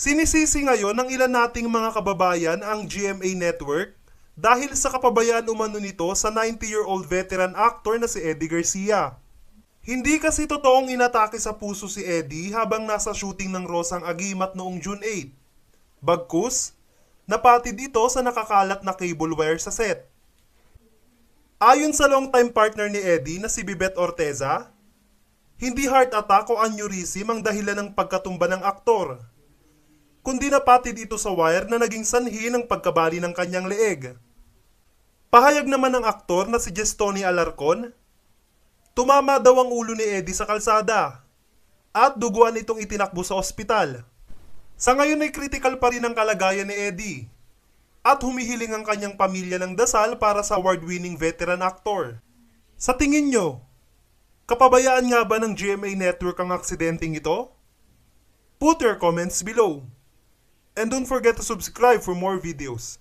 Sinisisi ngayon ng ilan nating mga kababayan ang GMA Network dahil sa kapabayaan umano nito sa 90-year-old veteran actor na si Eddie Garcia. Hindi kasi totoong inatake sa puso si Eddie habang nasa shooting ng Rosang Agimat noong June 8. Bagkus, napatid ito sa nakakalat na cable wire sa set. Ayon sa long-time partner ni Eddie na si Bibet Orteza, hindi heart attack o aneurysm ang dahilan ng pagkatumba ng aktor kundi napatid ito sa wire na naging sanhi ng pagkabali ng kanyang leeg. Pahayag naman ng aktor na si Gestoni Alarcon, tumama daw ang ulo ni Eddie sa kalsada at duguan itong itinakbo sa ospital. Sa ngayon ay critical pa rin ang kalagayan ni Eddie at humihiling ang kanyang pamilya ng dasal para sa award-winning veteran actor. Sa tingin nyo, kapabayaan nga ba ng GMA Network ang aksidenteng ito? Put your comments below. And don't forget to subscribe for more videos.